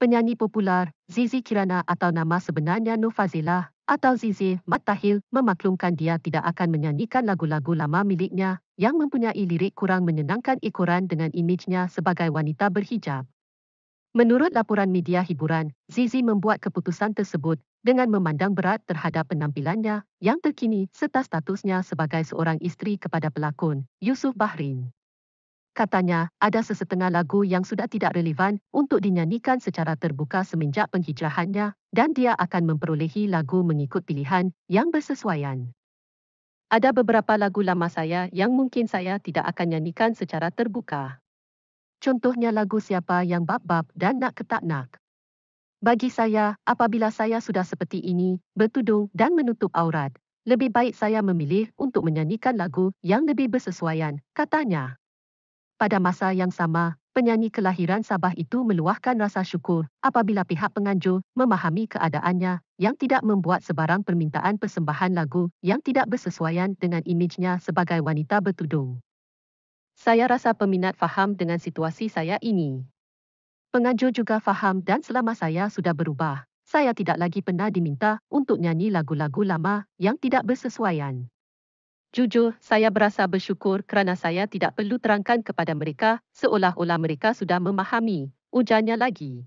penyanyi popular Zizi Kirana atau nama sebenarnya Nufazilah atau Zizi Matahil memaklumkan dia tidak akan menyanyikan lagu-lagu lama miliknya yang mempunyai lirik kurang menyenangkan ikuran dengan imejnya sebagai wanita berhijab. Menurut laporan media hiburan, Zizi membuat keputusan tersebut dengan memandang berat terhadap penampilannya yang terkini serta statusnya sebagai seorang istri kepada pelakon, Yusuf Bahrin. Katanya, ada sesetengah lagu yang sudah tidak relevan untuk dinyanyikan secara terbuka semenjak penghijrahannya dan dia akan memperolehi lagu mengikut pilihan yang bersesuaian. Ada beberapa lagu lama saya yang mungkin saya tidak akan nyanyikan secara terbuka. Contohnya lagu Siapa Yang Bab-Bab dan Nak Ketak Nak. Bagi saya, apabila saya sudah seperti ini, bertudung dan menutup aurat, lebih baik saya memilih untuk menyanyikan lagu yang lebih bersesuaian, katanya. Pada masa yang sama, penyanyi kelahiran Sabah itu meluahkan rasa syukur apabila pihak penganjur memahami keadaannya yang tidak membuat sebarang permintaan persembahan lagu yang tidak bersesuaian dengan imejnya sebagai wanita bertudung. Saya rasa peminat faham dengan situasi saya ini. Penganjur juga faham dan selama saya sudah berubah, saya tidak lagi pernah diminta untuk nyanyi lagu-lagu lama yang tidak bersesuaian. Jujur, saya berasa bersyukur kerana saya tidak perlu terangkan kepada mereka, seolah-olah mereka sudah memahami. Ujarnya lagi.